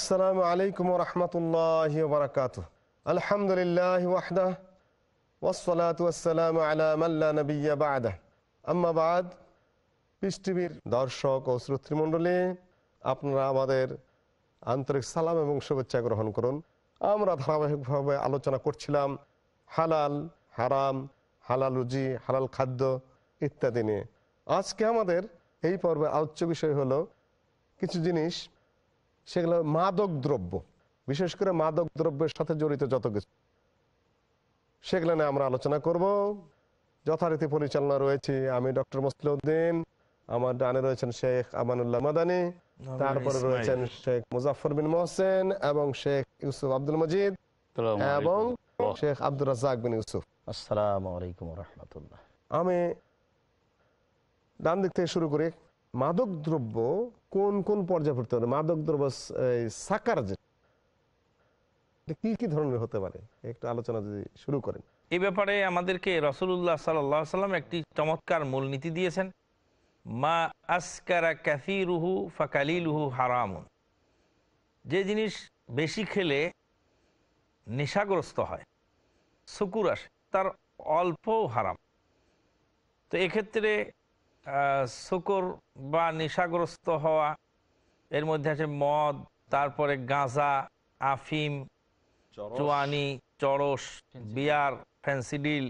আসসালামু আলাইকুম রহমতুল্লাহ বারকাত আলহামদুলিল্লাহ ওয়াহদা ওসলাত ওয়াসালাম আলামাল্লা নবিয়া বাদা আম্মাবাদ পিস টিভির দর্শক ও শ্রোতৃমণ্ডলী আপনারা আমাদের আন্তরিক সালাম এবং শুভেচ্ছা গ্রহণ করুন আমরা ধারাবাহিকভাবে আলোচনা করছিলাম হালাল হারাম হালাল রুজি হালাল খাদ্য ইত্যাদি নিয়ে আজকে আমাদের এই পর্বে আলোচ্য বিষয় হলো কিছু জিনিস সেগুলো মাদক দ্রব্য বিশেষ করে মাদক দ্রব্যের সাথে জড়িত যত কিছু সেগুলো নিয়ে আমরা আলোচনা করব যথারীতি পরিচালনা রয়েছে আমি ডক্টর মুসলিউদ্দিন আমার ডানে রয়েছেন শেখ আমানুল্লাহ মাদানি তারপরে রয়েছেন শেখ মুজাফর বিন মোহসেন এবং শেখ ইউসুফ আব্দুল মজিদ এবং শেখ আব্দুল রাজাক বিন ইউসুফ আসসালাম আলাইকুম রহমতুল্লাহ আমি ডান দিক থেকে শুরু করে মাদক দ্রব্য কোন কোন পর্যায়ে পড়তে পারে মাদক দ্রব্য সাকার যে কি কি ধরনের হতে পারে একটু আলোচনা যদি শুরু করেন এ ব্যাপারে আমাদেরকে রসুল্লাহ সাল্লাহ সাল্লাম একটি চমৎকার মূলনীতি দিয়েছেন মা আসকারা ফাকালি ফাকালিলুহু হারামুন যে জিনিস বেশি খেলে নেশাগ্রস্ত হয় শুকুর আসে তার অল্পও হারাম তো এক্ষেত্রে শুকুর বা নেশাগ্রস্ত হওয়া এর মধ্যে আছে মদ তারপরে গাঁজা আফিম চুয়ানি চরস বিয়ার ফ্যান্সিডিল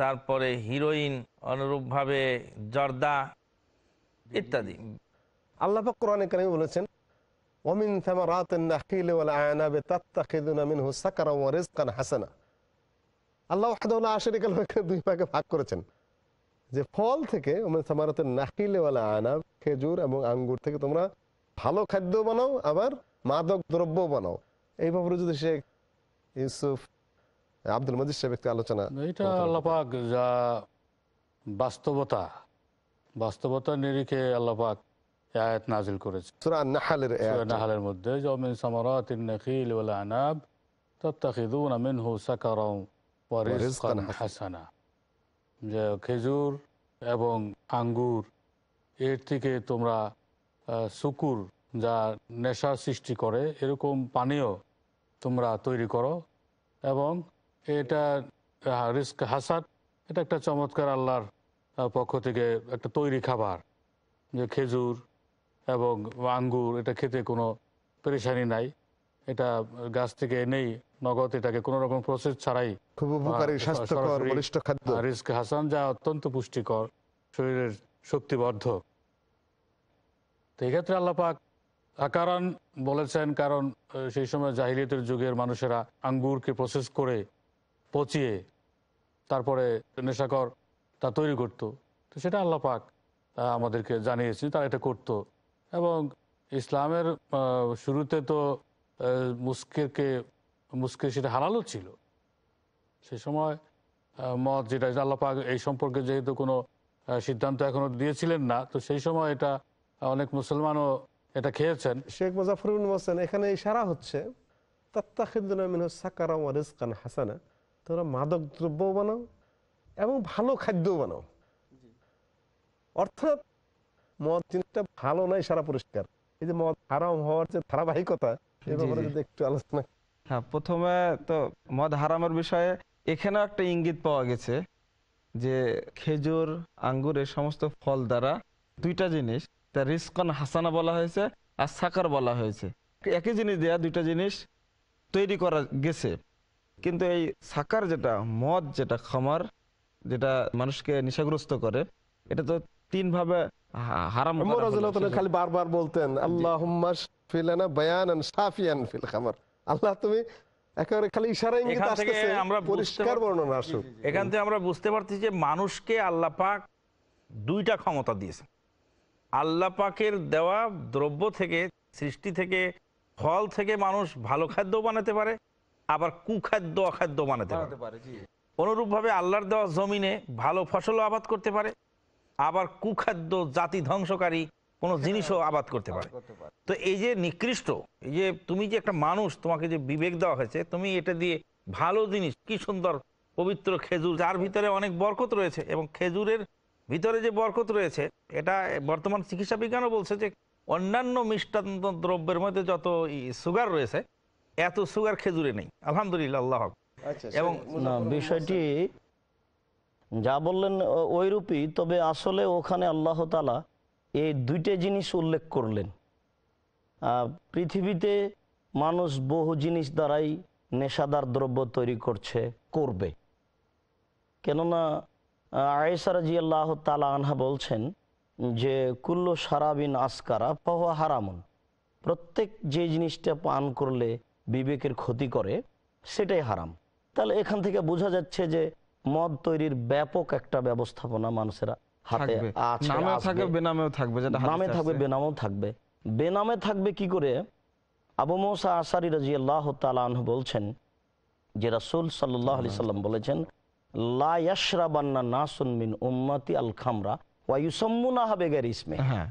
তারপরে হিরোইন অনুরূপভাবে জর্দা ইত্যাদি আল্লাহ কোরআনে বলেছেন ওমিন ثمرات النخيل والعنب تتخذون منه سكرا ورزقا حسنا আল্লাহ ওয়াহদাহু দুই ভাগে ভাগ করেছেন যে ফল থেকে সামারাতে নাকিলেওয়ালা আনাব খেজুর এবং আঙ্গুর থেকে তোমরা ভালো খাদ্য বানাও আবার মাদক দ্রব্য বানাও এই ব্যাপারে যদি সে ইউসুফ আব্দুল মজিদ সাহেব একটু আলোচনা এটা আল্লাপাক যা বাস্তবতা বাস্তবতা নিরিখে আল্লাপাক আয়াত নাজিল করেছে যে খেজুর এবং আঙ্গুর এর থেকে তোমরা শুকুর যা নেশা সৃষ্টি করে এরকম পানীয় তোমরা তৈরি করো এবং এটা রিস্ক হাসাত এটা একটা চমৎকার আল্লাহর পক্ষ থেকে একটা তৈরি খাবার যে খেজুর এবং আঙ্গুর এটা খেতে কোনো পরেশানি নাই এটা গাছ থেকে নেই নগদ এটাকে কোন রকম প্রসেস ছাড়াই খুব উপকারী স্বাস্থ্যকর বলিষ্ঠ খাদ্য রিস্ক হাসান যা অত্যন্ত পুষ্টিকর শরীরের শক্তিবর্ধক তো এক্ষেত্রে আল্লাপাক আকারান বলেছেন কারণ সেই সময় জাহিলিয়তের যুগের মানুষেরা আঙ্গুরকে প্রসেস করে পচিয়ে তারপরে নেশাকর তা তৈরি করতো তো সেটা আল্লাপাক আমাদেরকে জানিয়েছে তারা এটা করতো এবং ইসলামের শুরুতে তো মুস্কেরকে মুস্কের সেটা হারালো ছিল সে সময় মত যেটা আল্লাপাক এই সম্পর্কে যেহেতু কোনো সিদ্ধান্ত এখনো দিয়েছিলেন না তো সেই সময় এটা অনেক মুসলমানও এটা খেয়েছেন শেখ মুজাফর হোসেন এখানে ইশারা হচ্ছে হাসানা তোমরা মাদক দ্রব্য বানাও এবং ভালো খাদ্য বানাও অর্থাৎ মদ জিনিসটা ভালো নয় সারা পরিষ্কার এই যে মদ হারাম হওয়ার যে ধারাবাহিকতা হ্যাঁ, প্রথমে তো মদ হারামের বিষয়ে একটা ইঙ্গিত পাওয়া গেছে যে খেজুর সমস্ত ফল দ্বারা দুইটা জিনিস রিস্কন হাসানা বলা হয়েছে আর সাকার বলা হয়েছে একই জিনিস দেয়া দুইটা জিনিস তৈরি করা গেছে কিন্তু এই সাকার যেটা মদ যেটা খামার যেটা মানুষকে নেশাগ্রস্ত করে এটা তো তিনভাবে হারাম খালি বারবার বলতেন আল্লাহ আল্লাপাকের দেওয়া দ্রব্য থেকে সৃষ্টি থেকে ফল থেকে মানুষ ভালো খাদ্য বানাতে পারে আবার কুখাদ্য অখাদ্য বানাতে পারে অনুরূপ ভাবে আল্লাহর দেওয়া জমিনে ভালো ফসল আবাদ করতে পারে আবার কুখাদ্য জাতি ধ্বংসকারী কোন হ্যাঁ, জিনিসও হ্যাঁ, আবাদ করতে পারে তো এই যে নিকৃষ্ট এই যে তুমি যে একটা মানুষ তোমাকে যে বিবেক দেওয়া হয়েছে তুমি এটা দিয়ে ভালো জিনিস কি সুন্দর পবিত্র খেজুর যার ভিতরে অনেক বরকত রয়েছে এবং খেজুরের ভিতরে যে বরকত রয়েছে এটা বর্তমান চিকিৎসা বিজ্ঞানও বলছে যে অন্যান্য মিষ্টান্ত দ্রব্যের মধ্যে যত সুগার রয়েছে এত সুগার খেজুরে নেই আলহামদুলিল্লাহ আল্লাহ আচ্ছা, এবং বিষয়টি যা বললেন ওইরূপই তবে আসলে ওখানে আল্লাহ আল্লাহতালা এই দুইটা জিনিস উল্লেখ করলেন পৃথিবীতে মানুষ বহু জিনিস দ্বারাই নেশাদার দ্রব্য তৈরি করছে করবে কেননা আয়েসারাজি আল্লাহ তালা আনহা বলছেন যে কুল্ল সারাবিন আসকারা পহ হারামুন প্রত্যেক যে জিনিসটা পান করলে বিবেকের ক্ষতি করে সেটাই হারাম তাহলে এখান থেকে বোঝা যাচ্ছে যে মদ তৈরির ব্যাপক একটা ব্যবস্থাপনা মানুষেরা বেনামে থাকবে কি করে আবু মৌসা আসারি রাজি আল্লাহ তালু বলছেন যে রাসুল সাল্লাহ আলি সাল্লাম বলেছেন বান্না নাসুন মিন উম্মাতি আল খামরা হ্যাঁ,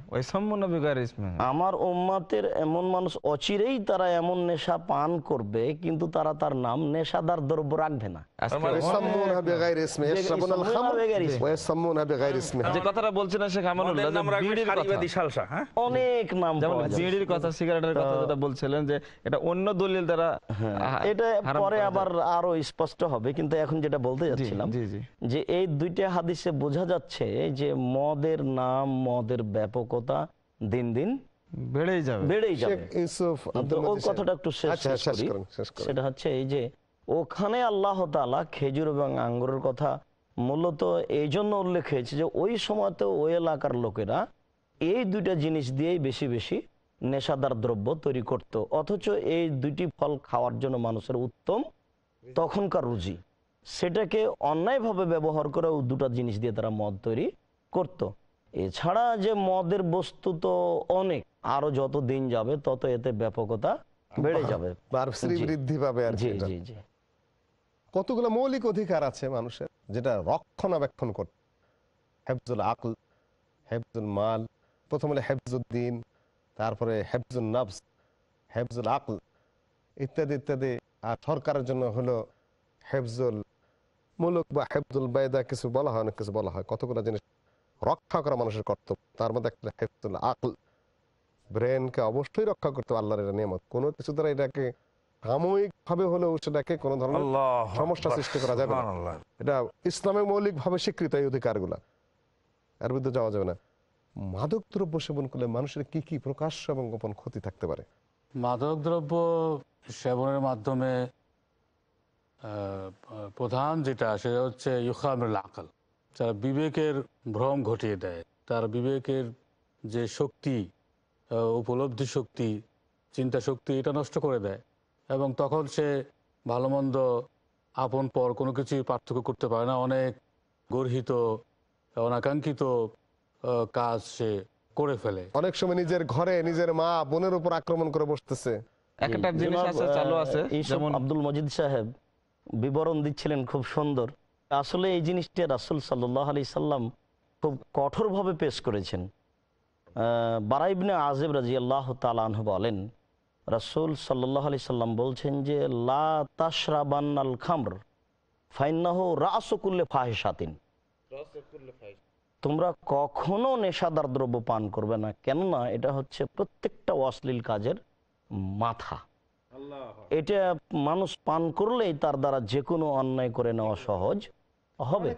আমার ওম্মাতের এমন মানুষ অচিরেই তারা এমন নেশা পান করবে কিন্তু তারা তার নাম নেশাদার দ্রব্য রাখবে না হ্যাঁ? এটা হ্যাঁ, পরে আবার আরো স্পষ্ট হবে কিন্তু এখন যেটা বলতে যাচ্ছিলাম যে এই দুইটা হাদিসে বোঝা যাচ্ছে যে মদ মদের নাম মদের ব্যাপকতা দিন দিন বেড়েই যাবে বেড়েই যাবে কথাটা একটু আচ্ছা, সেটা হচ্ছে এই যে ওখানে আল্লাহ তালা খেজুর এবং আঙ্গুরের কথা মূলত এই জন্য উল্লেখ হয়েছে যে ওই সময়তে ওই এলাকার লোকেরা এই দুইটা জিনিস দিয়েই বেশি বেশি নেশাদার দ্রব্য তৈরি করত অথচ এই দুইটি ফল খাওয়ার জন্য মানুষের উত্তম তখনকার রুজি সেটাকে অন্যায়ভাবে ব্যবহার করে দুটা জিনিস দিয়ে তারা মদ তৈরি করত। এছাড়া যে মদের বস্তু তো অনেক আরো যত দিন যাবে তত এতে ব্যাপকতা বেড়ে যাবে বৃদ্ধি পাবে কতগুলো মৌলিক অধিকার আছে মানুষের যেটা রক্ষণাবেক্ষণ করতে হেফজুল আকল হেফজুল মাল প্রথম হলে হেফজুদ্দিন তারপরে হেফজুল নফস হেফজুল আকল ইত্যাদি ইত্যাদি আর সরকারের জন্য হলো হেফজুল মূলক বা হেফজুল বায়দা কিছু বলা হয় অনেক কিছু বলা হয় কতগুলো জিনিস রক্ষা করা মানুষের কর্তব্য তার মধ্যে একটা হেফতুল আকল ব্রেনকে অবশ্যই রক্ষা করতে হবে আল্লাহর এটা নিয়মত কোনো কিছু দ্বারা এটাকে সাময়িক ভাবে হলেও সেটাকে কোনো ধরনের সমস্যা সৃষ্টি করা যাবে না এটা ইসলামে ভাবে স্বীকৃত এই অধিকার গুলা এর বিরুদ্ধে যাওয়া যাবে না মাদক দ্রব্য সেবন করলে মানুষের কি কি প্রকাশ্য এবং গোপন ক্ষতি থাকতে পারে মাদক দ্রব্য সেবনের মাধ্যমে প্রধান যেটা সেটা হচ্ছে ইউখামুল আকাল তার বিবেকের ভ্রম ঘটিয়ে দেয় তার বিবেকের যে শক্তি উপলব্ধি শক্তি চিন্তা শক্তি এটা নষ্ট করে দেয় এবং তখন সে ভালো মন্দ আপন পর কোনো কিছুই পার্থক্য করতে পারে না অনেক গর্হিত অনাকাঙ্ক্ষিত কাজ সে করে ফেলে অনেক সময় নিজের ঘরে নিজের মা বোনের উপর আক্রমণ করে বসতেছে একটা জিনিস আছে চালু আছে আব্দুল মজিদ সাহেব বিবরণ দিচ্ছিলেন খুব সুন্দর আসলে এই জিনিসটা রাসুল সাল্লাহ আলি সাল্লাম খুব কঠোরভাবে পেশ করেছেন বারাইবনে আজেব রাজি আল্লাহ তালাহ বলেন রাসুল সাল্লাহ আলি সাল্লাম বলছেন যে লা খামর ফাইন্নাহ রাসকুল্লে সাতিন তোমরা কখনো নেশাদার দ্রব্য পান করবে না কেননা এটা হচ্ছে প্রত্যেকটা অশ্লীল কাজের মাথা এটা মানুষ পান করলেই তার দ্বারা যে কোনো অন্যায় করে নেওয়া সহজ হবে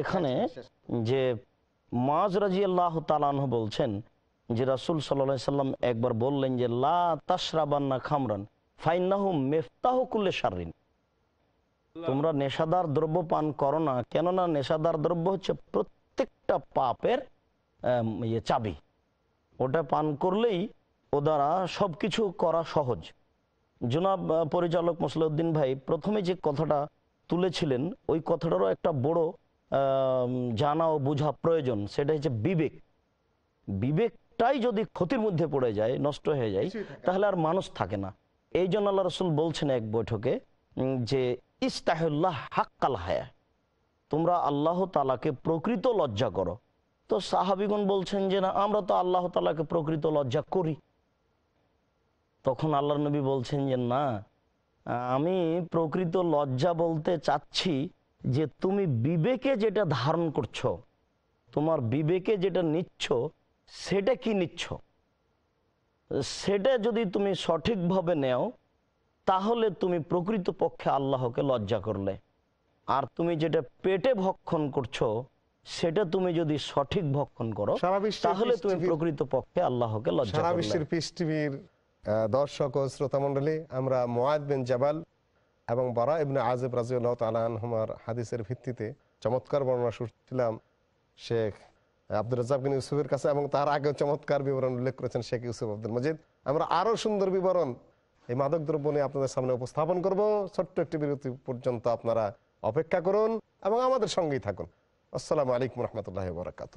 এখানে হ্যাঁ, যে মাজ রাজি আল্লাহ তালানহ বলছেন যে রাসুল সাল্লা সাল্লাম একবার বললেন যে লা তাসরাবান্না খামরান ফাইনাহু মেফতাহ কুল্লে সারিন তোমরা নেশাদার দ্রব্য পান করো না কেননা নেশাদার দ্রব্য হচ্ছে প্রত্যেকটা পাপের ইয়ে চাবি ওটা পান করলেই ও দ্বারা সব কিছু করা সহজ জুনাব পরিচালক মসলিউদ্দিন ভাই প্রথমে যে কথাটা তুলেছিলেন ওই কথাটারও একটা বড় জানা ও বোঝা প্রয়োজন সেটা হচ্ছে বিবেক বিবেকটাই যদি ক্ষতির মধ্যে পড়ে যায় নষ্ট হয়ে যায় তাহলে আর মানুষ থাকে না এই জন্য আল্লাহ রসুল বলছেন এক বৈঠকে যে ইস্তাহুল্লাহ হাক্কাল হায়া তোমরা আল্লাহ তালাকে প্রকৃত লজ্জা করো তো সাহাবিগুন বলছেন যে না আমরা তো আল্লাহ তালাকে প্রকৃত লজ্জা করি তখন আল্লাহ নবী বলছেন যে না আমি প্রকৃত লজ্জা বলতে চাচ্ছি যে তুমি বিবেকে যেটা ধারণ করছো তোমার বিবেকে যেটা নিচ্ছ সেটা কি নিচ্ছ সেটা যদি তুমি সঠিকভাবে নেও তাহলে তুমি প্রকৃত পক্ষে আল্লাহকে লজ্জা করলে আর তুমি যেটা পেটে ভক্ষণ করছো সেটা তুমি যদি সঠিক ভক্ষণ করো তাহলে তুমি প্রকৃত পক্ষে আল্লাহকে লজ্জা বিশ্বের দর্শক ও শ্রোতামণ্ডলী আমরা মোয়াদ বিন জাবাল এবং বারা ইবনে আজিব রাজিউল্লাহ তালাহমার হাদিসের ভিত্তিতে চমৎকার বর্ণনা শুনছিলাম শেখ আব্দুল রাজাব বিন ইউসুফের কাছে এবং তার আগেও চমৎকার বিবরণ উল্লেখ করেছেন শেখ ইউসুফ আব্দুল মজিদ আমরা আরও সুন্দর বিবরণ এই মাদক দ্রব্য নিয়ে আপনাদের সামনে উপস্থাপন করব ছোট্ট একটি বিরতি পর্যন্ত আপনারা অপেক্ষা করুন এবং আমাদের সঙ্গেই থাকুন আসসালামু আলাইকুম রহমতুল্লাহ বরাকাতু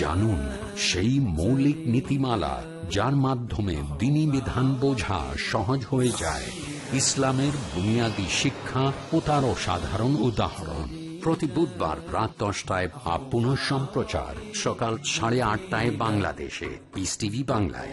জানুন সেই মৌলিক নীতিমালা যার মাধ্যমে দিনী বিধান বোঝা সহজ হয়ে যায় ইসলামের বুনিয়াদী শিক্ষা ও তারও সাধারণ উদাহরণ প্রতি বুধবার রাত দশটায় বা পুনঃ সম্প্রচার সকাল সাড়ে আটটায় বাংলাদেশে পিস টিভি বাংলায়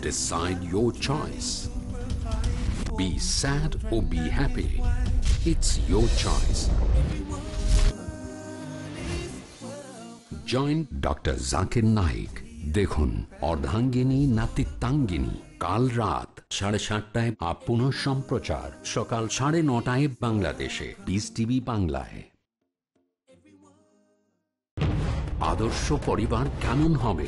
Decide your choice. Be sad or be happy. It's your choice. Join doctor Zakir Naik দেখুন অর্ধাঙ্গিনী নাতিত্বাঙ্গিনী কাল রাত সাড়ে সাতটায় আপন সম্প্রচার সকাল সাড়ে নটায় বাংলাদেশে বিস টিভি বাংলায় আদর্শ পরিবার কেমন হবে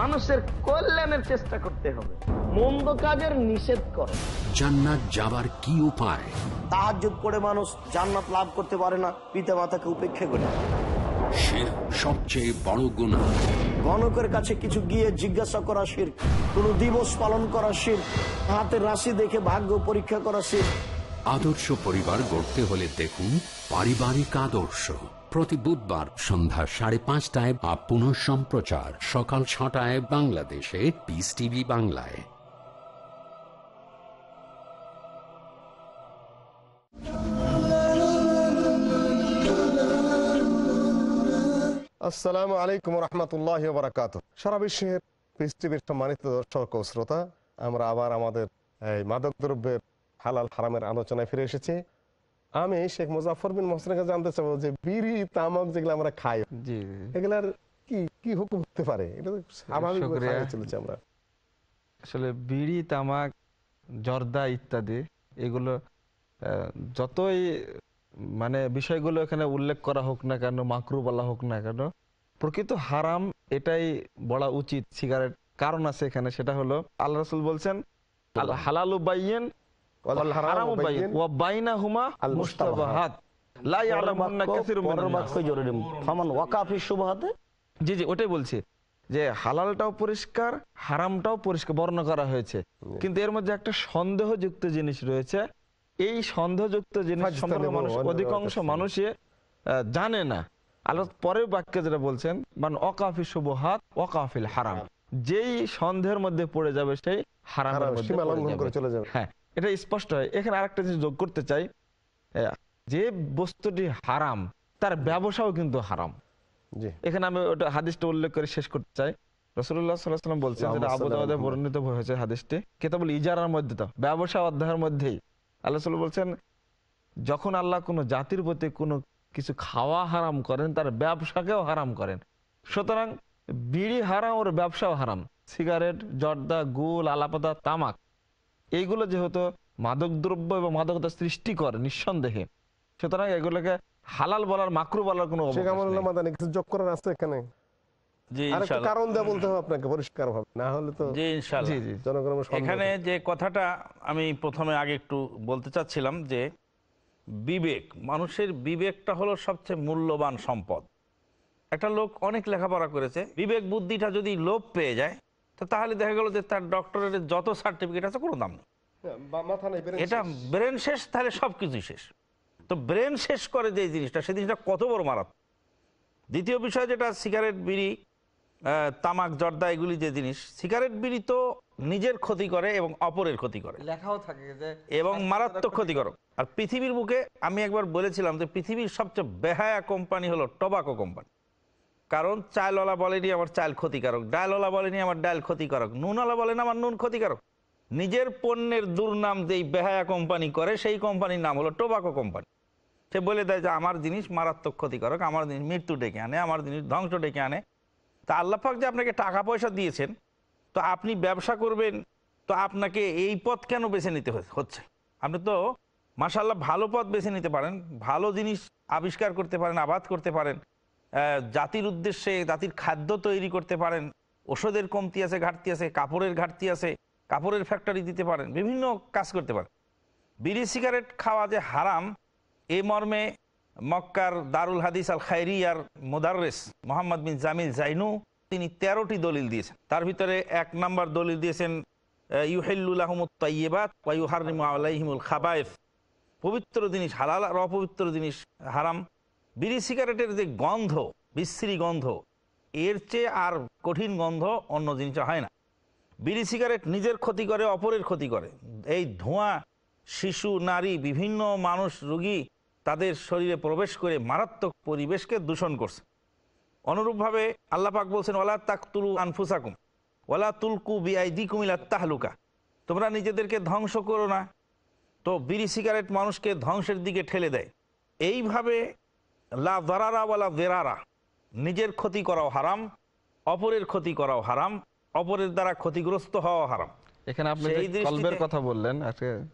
মানুষের কল্যাণের চেষ্টা করতে হবে মন্দ কাজের নিষেধ করে জান্নাত যাবার কি উপায় তাহাজুদ করে মানুষ জান্নাত লাভ করতে পারে না পিতা মাতাকে উপেক্ষা করে সবচেয়ে বড় গুণা গণকের কাছে কিছু গিয়ে জিজ্ঞাসা দিবস পালন হাতের রাশি দেখে ভাগ্য পরীক্ষা করা আদর্শ পরিবার গড়তে হলে দেখুন পারিবারিক আদর্শ প্রতি বুধবার সন্ধ্যা সাড়ে পাঁচটায় বা পুনঃ সম্প্রচার সকাল ছটায় বাংলাদেশে পিস টিভি বাংলায় আসসালামু আলাইকুম রহমতুল্লাহ বারাকাত সারা বিশ্বের পিস টিভির সম্মানিত দর্শক ও শ্রোতা আমরা আবার আমাদের এই মাদকদ্রব্যের হালাল হারামের আলোচনায় ফিরে এসেছি আমি শেখ মুজাফর বিন মোহসেনের কাছে জানতে চাবো যে বিড়ি তামাক যেগুলো আমরা খাই এগুলার কি কি হুকুম হতে পারে এটা স্বাভাবিক চলেছে আমরা আসলে বিড়ি তামাক জর্দা ইত্যাদি এগুলো যতই মানে বিষয়গুলো এখানে উল্লেখ করা হোক না কেন মাকরু বলা হোক না কেন প্রকৃত হারাম এটাই বলা উচিত সিগারেট কারণ আছে এখানে সেটা হলো আল্লাহ রসুল বলছেন হালালু বাইয়েন জি জি ওটাই বলছি যে হালালটাও পরিষ্কার হারামটাও পরিষ্কার বর্ণনা করা হয়েছে কিন্তু এর মধ্যে একটা সন্দেহযুক্ত জিনিস রয়েছে এই সন্দেহযুক্ত জিনিস মানুষ অধিকাংশ মানুষে জানে না আল্লাহ পরের বাক্যে যেটা বলছেন মানে অকাফি হাত অকাফিল হারাম যেই সন্দেহের মধ্যে পড়ে যাবে সেই হারাম হ্যাঁ এটা স্পষ্ট হয় এখানে আরেকটা জিনিস যোগ করতে চাই হ্যাঁ, যে বস্তুটি হারাম তার ব্যবসাও কিন্তু হারাম এখানে আমি ওটা হাদিসটা উল্লেখ করে শেষ করতে চাই বলছেন যেটা বর্ণিত হয়েছে হাদিসটি ইজারার মধ্যে তো ব্যবসা অধ্যায়ের মধ্যেই আল্লাহ বলছেন যখন আল্লাহ কোনো জাতির প্রতি কোনো কিছু খাওয়া হারাম করেন তার ব্যবসাকেও হারাম করেন সুতরাং বিড়ি হারাম ওর ব্যবসাও হারাম সিগারেট জর্দা গুল আলাপাতা তামাক এইগুলো যেহেতু মাদকদ্রব্য এবং মাদকতা সৃষ্টি করে নিঃসন্দেহে সুতরাং এগুলোকে হালাল বলার মাকরু বলার কোনো এখানে যে কথাটা আমি প্রথমে আগে একটু বলতে চাচ্ছিলাম যে বিবেক মানুষের বিবেকটা হলো সবচেয়ে মূল্যবান সম্পদ একটা লোক অনেক লেখাপড়া করেছে বিবেক বুদ্ধিটা যদি লোভ পেয়ে যায় তাহলে দেখা গেল যে তার ডক্টরের যত সার্টিফিকেট আছে কোনো দাম নেই হ্যাঁ, এটা ব্রেন শেষ তাহলে সব কিছুই শেষ তো ব্রেন শেষ করে যে জিনিসটা সেই জিনিসটা কত বড় মারাত দ্বিতীয় বিষয় যেটা সিগারেট বিড়ি তামাক জর্দা এগুলি যে জিনিস সিগারেট বিড়ি তো নিজের ক্ষতি করে এবং অপরের ক্ষতি করে লেখাও থাকে যে এবং মারাত্মক ক্ষতিকারক আর পৃথিবীর বুকে আমি একবার বলেছিলাম যে পৃথিবীর সবচেয়ে বেহায়া কোম্পানি হলো টবাকো কোম্পানি কারণ চালওয়ালা বলেনি আমার চাল ক্ষতিকারক ডালওয়ালা বলেনি আমার ডাল ক্ষতিকারক নুনওয়ালা বলেন আমার নুন ক্ষতিকারক নিজের পণ্যের দুর্নাম যেই বেহায়া কোম্পানি করে সেই কোম্পানির নাম হলো টোবাকো কোম্পানি সে বলে দেয় যে আমার জিনিস মারাত্মক ক্ষতিকারক আমার জিনিস মৃত্যু ডেকে আনে আমার জিনিস ধ্বংস ডেকে আনে তা আল্লাহাক যে আপনাকে টাকা পয়সা দিয়েছেন তো আপনি ব্যবসা করবেন তো আপনাকে এই পথ কেন বেছে নিতে হচ্ছে আপনি তো মাসাল্লাহ ভালো পথ বেছে নিতে পারেন ভালো জিনিস আবিষ্কার করতে পারেন আবাদ করতে পারেন জাতির উদ্দেশ্যে জাতির খাদ্য তৈরি করতে পারেন ওষুধের কমতি আছে ঘাটতি আছে কাপড়ের ঘাটতি আছে কাপড়ের ফ্যাক্টরি দিতে পারেন বিভিন্ন কাজ করতে পারেন বিড়ি সিগারেট খাওয়া যে হারাম এ মর্মে মক্কার দারুল হাদিস আল আর মোদারেস মোহাম্মদ বিন জামিল জাইনু তিনি ১৩টি দলিল দিয়েছেন তার ভিতরে এক নম্বর দলিল দিয়েছেন ইউহেল্লুল্লাহমুত্তাইবাত ওয়াইহারিমুল খাবায়েফ পবিত্র জিনিস হালাল আর অপবিত্র জিনিস হারাম বিড়ি সিগারেটের যে গন্ধ বিশ্রী গন্ধ এর চেয়ে আর কঠিন গন্ধ অন্য জিনিসে হয় না বিড়ি সিগারেট নিজের ক্ষতি করে অপরের ক্ষতি করে এই ধোঁয়া শিশু নারী বিভিন্ন মানুষ রুগী তাদের শরীরে প্রবেশ করে মারাত্মক পরিবেশকে দূষণ করছে অনুরূপভাবে আল্লাপাক বলছেন ওলা তাকতুলু আনফুসাকুম ওলা তুলকু বিআইদি কুমিলা তাহলুকা তোমরা নিজেদেরকে ধ্বংস করো না তো বিড়ি সিগারেট মানুষকে ধ্বংসের দিকে ঠেলে দেয় এইভাবে লা নিজের ক্ষতি করাও হারাম অপরের ক্ষতি করাও হারাম অপরের দ্বারা ক্ষতিগ্রস্ত হওয়া হারাম এখানে আপনি কথা বললেন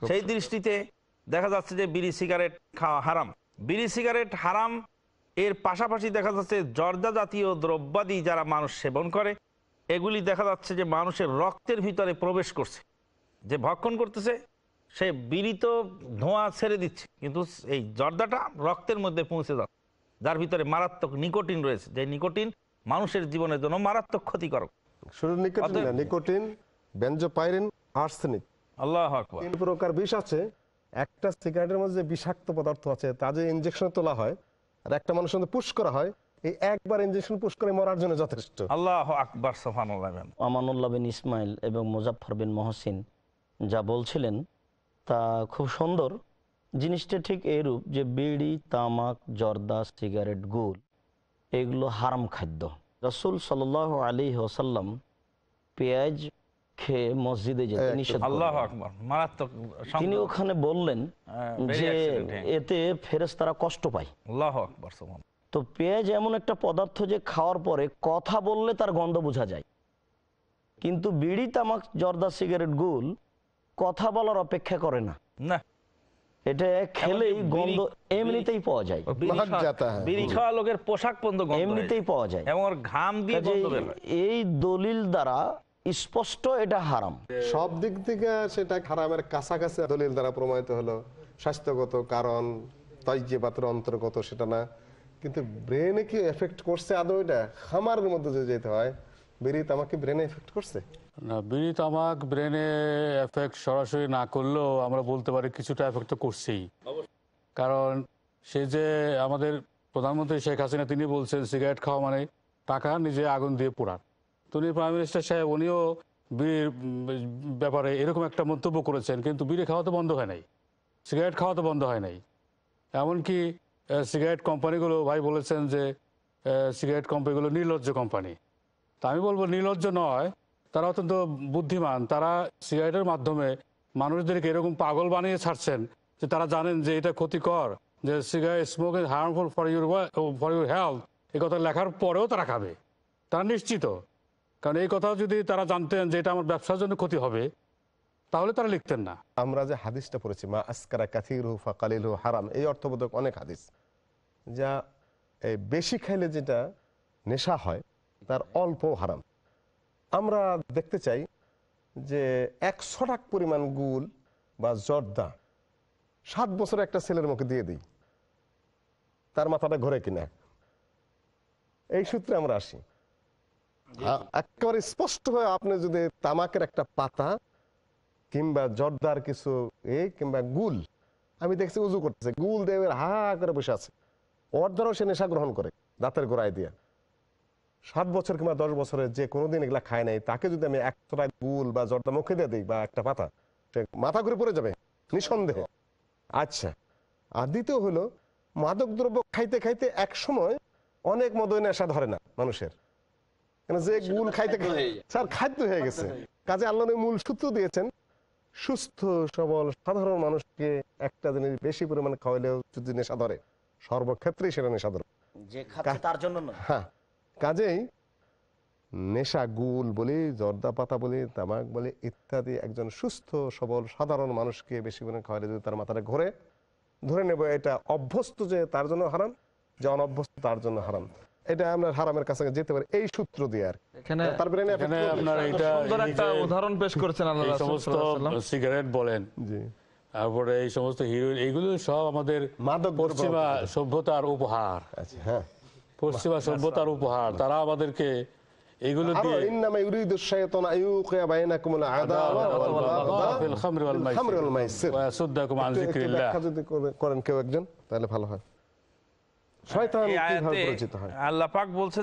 সেই দৃষ্টিতে দেখা যাচ্ছে যে বিড়ি সিগারেট খাওয়া হারাম বিড়ি সিগারেট হারাম এর পাশাপাশি দেখা যাচ্ছে জর্দা জাতীয় দ্রব্যাদি যারা মানুষ সেবন করে এগুলি দেখা যাচ্ছে যে মানুষের রক্তের ভিতরে প্রবেশ করছে যে ভক্ষণ করতেছে সে বিড়ি তো ধোঁয়া ছেড়ে দিচ্ছে কিন্তু এই জর্দাটা রক্তের মধ্যে পৌঁছে যাচ্ছে যার ভিতরে মারাত্মক নিকোটিন রয়েছে যে নিকোটিন মানুষের জীবনের জন্য মারাত্মক ক্ষতিকারক শুধু নিকোটিন নিকোটিন আর্সেনিক আল্লাহ আকবার তিন প্রকার বিষ আছে একটা সিগারেটের মধ্যে বিষাক্ত পদার্থ আছে তা যে ইনজেকশন তোলা হয় আর একটা মানুষের মধ্যে পুশ করা হয় এই একবার ইনজেকশন পুশ করে মরার জন্য যথেষ্ট আল্লাহ আকবার সোফানুল্লাহ আমানুল্লাহ বিন ইসমাইল এবং মুজাফর বিন মহসিন যা বলছিলেন তা খুব সুন্দর জিনিসটা ঠিক এরূপ যে বিড়ি তামাক জর্দা সিগারেট গুল এগুলো হারাম খাদ্য রসুল সাল আলী ওসাল্লাম পেঁয়াজ খেয়ে মসজিদে তিনি ওখানে বললেন হ্যাঁ, যে হ্যাঁ। এতে ফেরেস তারা কষ্ট পায় তো পেঁয়াজ এমন একটা পদার্থ যে খাওয়ার পরে কথা বললে তার গন্ধ বোঝা যায় কিন্তু বিড়ি তামাক জর্দা সিগারেট গুল কথা বলার অপেক্ষা করে না না এটা খেলেই গন্ধ এমনিতেই পাওয়া যায় বিড়ি হ্যাঁ। খাওয়া লোকের পোশাক পর্যন্ত এমনিতেই পাওয়া যায় এবং ঘাম দিয়ে এই দলিল দ্বারা স্পষ্ট এটা হারাম সব দিক থেকে সেটা হারামের কাছাকাছি দলিল দ্বারা প্রমাণিত হলো স্বাস্থ্যগত কারণ তৈজেবাতের অন্তর্গত সেটা না কিন্তু ব্রেনে কি এফেক্ট করছে আদৌ এটা খামারের মধ্যে যদি যেতে হয় বিড়ি তামাক কি ব্রেনে এফেক্ট করছে না বিড়ি তামাক ব্রেনে এফেক্ট সরাসরি না করলেও আমরা বলতে পারি কিছুটা এফেক্ট তো করছেই কারণ সে যে আমাদের প্রধানমন্ত্রী শেখ হাসিনা তিনি বলছেন সিগারেট খাওয়া মানে টাকা নিজে আগুন দিয়ে পোড়ান তো উনি প্রাইম মিনিস্টার সাহেব উনিও বিড়ির ব্যাপারে এরকম একটা মন্তব্য করেছেন কিন্তু বিড়ি খাওয়া তো বন্ধ হয় নাই সিগারেট খাওয়া তো বন্ধ হয় নাই এমনকি সিগারেট কোম্পানিগুলো ভাই বলেছেন যে সিগারেট কোম্পানিগুলো নির্লজ্জ কোম্পানি তা আমি বলবো নির্লজ্জ নয় তারা অত্যন্ত বুদ্ধিমান তারা সিগারেটের মাধ্যমে মানুষদেরকে এরকম পাগল বানিয়ে ছাড়ছেন যে তারা জানেন যে এটা ক্ষতিকর যে cigarette smoke is harmful for your for your health এই কথা লেখার পরেও তারা খাবে তারা নিশ্চিত কারণ এই কথাও যদি তারা জানতেন যে এটা আমার ব্যবসার জন্য ক্ষতি হবে তাহলে তারা লিখতেন না আমরা যে হাদিসটা পড়েছি মা আসকারা কাথির হু ফাকালিল হু হারাম এই অর্থবোধক অনেক হাদিস যা বেশি খাইলে যেটা নেশা হয় তার অল্প হারাম আমরা দেখতে চাই যে একশো টাক পরিমাণ গুল বা জর্দা সাত বছর একটা ছেলের মুখে দিয়ে দিই তার মাথাটা ঘরে কিনা এই সূত্রে আমরা আসি হ্যাঁ। একেবারে স্পষ্ট হয়ে আপনি যদি তামাকের একটা পাতা কিংবা জর্দার কিছু এ কিংবা গুল আমি দেখছি উজু করতেছে গুল দেবের হা করে বসে আছে ওর দ্বারাও সে নেশা গ্রহণ করে দাঁতের গোড়ায় দিয়ে সাত বছর কিংবা দশ বছরে যে কোনোদিন এগুলা খায় নাই তাকে যদি আমি একটা গুল বা জর্দা মুখে দিয়ে দিই বা একটা পাতা মাথা ঘুরে পড়ে যাবে নিঃসন্দেহে আচ্ছা আর দ্বিতীয় হলো মাদক দ্রব্য খাইতে খাইতে এক সময় অনেক মদই নেশা ধরে না মানুষের যে গুল খাইতে স্যার খাদ্য হয়ে গেছে কাজে আল্লাহ মূল সূত্র দিয়েছেন সুস্থ সবল সাধারণ মানুষকে একটা জিনিস বেশি পরিমাণে খাওয়াইলেও যদি নেশা ধরে সর্বক্ষেত্রেই সেটা নেশা ধরে তার জন্য হ্যাঁ কাজেই নেশা গুল বলে জর্দা পাতা বলে তামাক বলে ইত্যাদি একজন সুস্থ সবল সাধারণ মানুষকে বেশি করে খাওয়ালে যদি তার মাথাটা ঘরে ধরে নেব এটা অভ্যস্ত যে তার জন্য হারাম যে অনভ্যস্ত তার জন্য হারাম এটা আমরা হারামের কাছে যেতে পারি এই সূত্র দিয়ে আর উদাহরণ পেশ সিগারেট বলেন তারপরে এই সমস্ত হিরোইন এইগুলো সব আমাদের মাদক পশ্চিমা সভ্যতার উপহার আচ্ছা হ্যাঁ পশ্চিমা সভ্যতার উপহার তারা আমাদেরকে বলছেন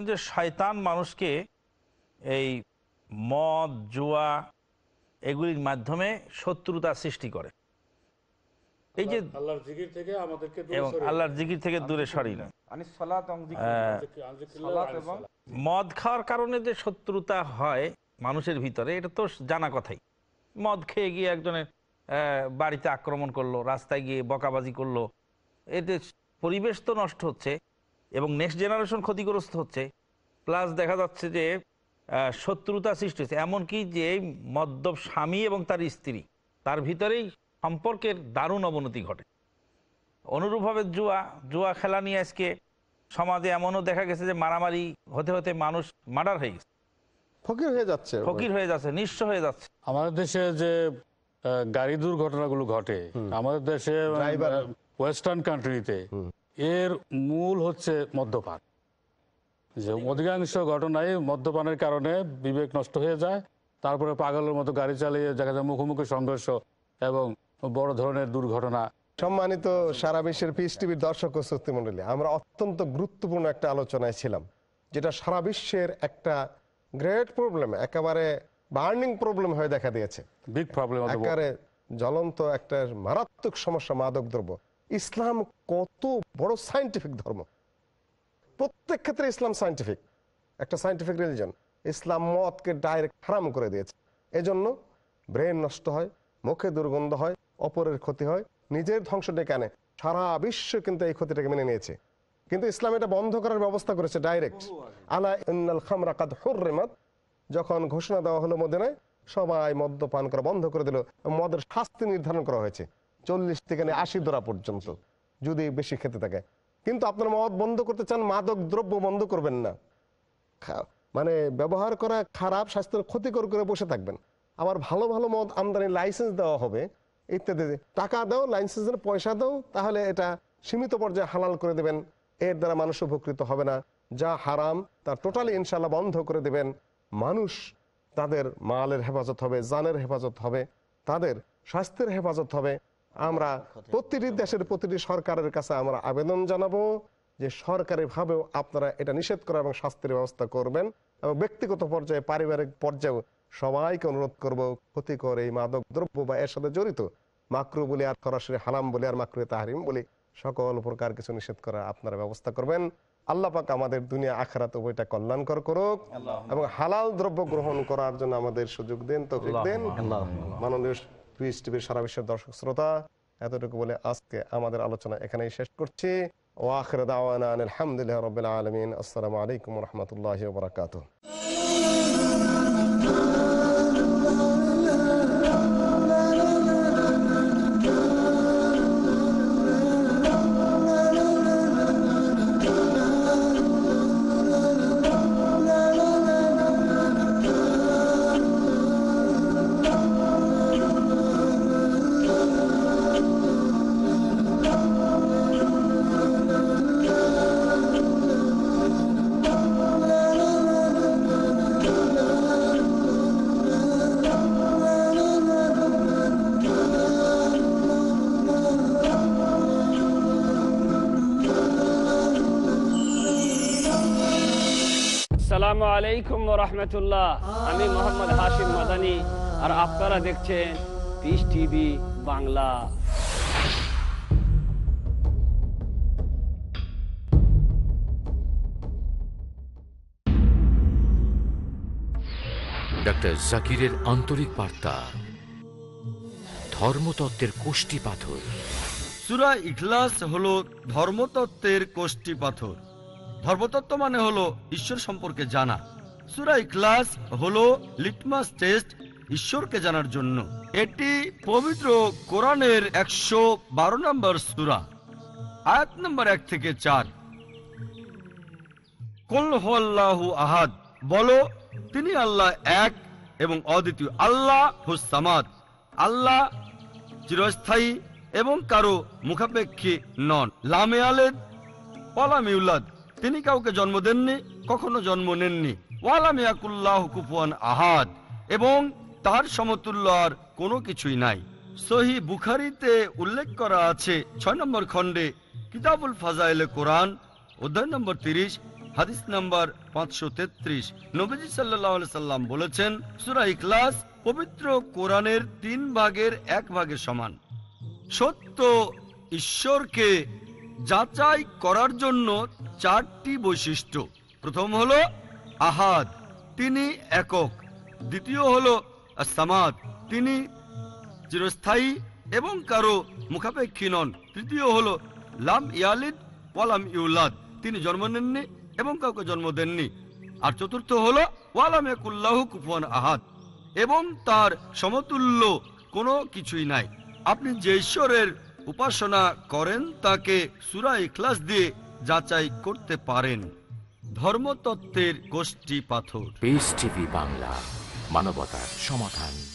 যে শয়তান মানুষকে এই মদ জুয়া এগুলির মাধ্যমে শত্রুতা সৃষ্টি করে এই যে আল্লাহর জিকির থেকে আমাদেরকে এবং আল্লাহর জিকির থেকে দূরে সরি না হ্যাঁ। মদ খাওয়ার কারণে যে শত্রুতা হয় মানুষের ভিতরে এটা তো জানা কথাই মদ খেয়ে গিয়ে একজনের বাড়িতে আক্রমণ করলো রাস্তায় গিয়ে বকাবাজি করলো এতে পরিবেশ তো নষ্ট হচ্ছে এবং নেক্সট জেনারেশন ক্ষতিগ্রস্ত হচ্ছে প্লাস দেখা যাচ্ছে যে শত্রুতা সৃষ্টি হচ্ছে এমনকি যে মদ্যপ স্বামী এবং তার স্ত্রী তার ভিতরেই সম্পর্কের দারুণ অবনতি ঘটে অনুরূপভাবে জুয়া জুয়া খেলা নিয়ে আজকে সমাজে এমনও দেখা গেছে যে মারামারি হতে হতে মানুষ মার্ডার হয়ে গেছে ফকির হয়ে যাচ্ছে ফকির হয়ে যাচ্ছে নিঃস্ব হয়ে যাচ্ছে আমাদের দেশে যে গাড়ি দুর্ঘটনাগুলো ঘটে আমাদের দেশে ওয়েস্টার্ন কান্ট্রিতে এর মূল হচ্ছে মদ্যপান যে অধিকাংশ ঘটনায় মদ্যপানের কারণে বিবেক নষ্ট হয়ে যায় তারপরে পাগলের মতো গাড়ি চালিয়ে দেখা যায় মুখোমুখি সংঘর্ষ এবং বড় ধরনের দুর্ঘটনা সম্মানিত সারা বিশ্বের পিস টিভির দর্শক ও মন্ডলী আমরা অত্যন্ত গুরুত্বপূর্ণ একটা আলোচনায় ছিলাম যেটা সারা বিশ্বের একটা গ্রেট প্রবলেম একেবারে বার্নিং প্রবলেম হয়ে দেখা দিয়েছে বিগ প্রবলেম একেবারে জ্বলন্ত একটা মারাত্মক সমস্যা মাদক দ্রব্য ইসলাম কত বড় সাইন্টিফিক ধর্ম প্রত্যেক ক্ষেত্রে ইসলাম সাইন্টিফিক একটা সাইন্টিফিক রিলিজন ইসলাম মতকে ডাইরেক্ট হারাম করে দিয়েছে এজন্য ব্রেন নষ্ট হয় মুখে দুর্গন্ধ হয় অপরের ক্ষতি হয় নিজের ধ্বংস ডেকে আনে সারা বিশ্ব কিন্তু এই ক্ষতিটাকে মেনে নিয়েছে কিন্তু ইসলাম এটা বন্ধ করার ব্যবস্থা করেছে ডাইরেক্ট আলা খামরা কাদ হুররিমাত যখন ঘোষণা দেওয়া হলো মদিনায় সবাই মদ্যপান করা বন্ধ করে দিল মদের শাস্তি নির্ধারণ করা হয়েছে চল্লিশ থেকে আশি ধরা পর্যন্ত যদি বেশি খেতে থাকে কিন্তু আপনার মদ বন্ধ করতে চান মাদক দ্রব্য বন্ধ করবেন না মানে ব্যবহার করা খারাপ স্বাস্থ্যের ক্ষতিকর করে বসে থাকবেন আবার ভালো ভালো মদ আমদানি লাইসেন্স দেওয়া হবে ইত্যাদি টাকা দাও লাইসেন্সের পয়সা দাও তাহলে এটা সীমিত পর্যায়ে হালাল করে দেবেন এর দ্বারা মানুষ উপকৃত হবে না যা হারাম তার টোটালি ইনশাল্লাহ বন্ধ করে দেবেন মানুষ তাদের মালের হেফাজত হবে জানের হেফাজত হবে তাদের স্বাস্থ্যের হেফাজত হবে আমরা প্রতিটি দেশের প্রতিটি সরকারের কাছে আমরা আবেদন জানাবো যে সরকারিভাবেও আপনারা এটা নিষেধ করা এবং স্বাস্থ্যের ব্যবস্থা করবেন এবং ব্যক্তিগত পর্যায়ে পারিবারিক পর্যায়েও সবাইকে অনুরোধ করব ক্ষতিকর এই মাদক দ্রব্য বা এর সাথে জড়িত মাকরু বলে আর সরাসরি হারাম বলে আর মাকরু তাহারিম বলে সকল প্রকার কিছু নিষেধ করা আপনারা ব্যবস্থা করবেন আল্লাহ পাক আমাদের দুনিয়া আখরাত উভয়টা কল্যাণকর করুক এবং হালাল দ্রব্য গ্রহণ করার জন্য আমাদের সুযোগ দেন তো দেন মাননীয় পিস টিভির সারা বিশ্বের দর্শক শ্রোতা এতটুকু বলে আজকে আমাদের আলোচনা এখানেই শেষ করছি ওয়াখর দাওয়ানা আলহামদুলিল্লাহ রবিল আলমিন আসসালামু আলাইকুম রহমতুল্লাহ বরাকাতুহ আমি মোহাম্মদ হাশিম মাদানি আর আপনারা দেখছেন পিস টিভি বাংলা ডক্টর জাকিরের আন্তরিক বার্তা ধর্মতত্ত্বের কোষ্টি পাথর সুরা ইখলাস হল ধর্মতত্ত্বের কোষ্টি পাথর ধর্মতত্ত্ব মানে হলো ঈশ্বর সম্পর্কে জানা সুরা ক্লাস হলো লিটমাস টেস্ট ঈশ্বরকে জানার জন্য এটি পবিত্র কোরআনের একশো বারো নম্বর সুরা আয়াত নম্বর এক থেকে চার কল্লাহু আহাদ বলো তিনি আল্লাহ এক এবং অদ্বিতীয় আল্লাহ হুসামাদ আল্লাহ চিরস্থায়ী এবং কারো মুখাপেক্ষী নন লামে আলেদ পলামিউলাদ তিনি কাউকে জন্ম দেননি কখনো জন্ম নেননি ওয়ালামিয়াকুল্লাহ কুফুয়ান আহাদ এবং তার সমতুল্য আর কোনো কিছুই নাই সহি বুখারিতে উল্লেখ করা আছে ছয় নম্বর খণ্ডে কিতাবুল ফাজাইল কোরআন অধ্যায় নম্বর তিরিশ হাদিস নম্বর পাঁচশো তেত্রিশ নবীজি সাল্লাহ সাল্লাম বলেছেন সুরা ইকলাস পবিত্র কোরআনের তিন ভাগের এক ভাগের সমান সত্য ঈশ্বরকে যাচাই করার জন্য চারটি বৈশিষ্ট্য প্রথম হল আহাদ তিনি একক দ্বিতীয় হল সামাদ তিনি চিরস্থায়ী এবং কারো মুখাপেক্ষী নন তৃতীয় হল লাম ইয়ালিদ ওয়ালাম ইউলাদ তিনি জন্ম নেননি এবং কাউকে জন্ম দেননি আর চতুর্থ হল ওয়ালাম একুল্লাহ কুফন আহাদ এবং তার সমতুল্য কোনো কিছুই নাই আপনি যে ঈশ্বরের উপাসনা করেন তাকে সুরা ইখলাস দিয়ে যাচাই করতে পারেন ধর্মতত্ত্বের গোষ্ঠী পাথর বাংলা মানবতার সমাধান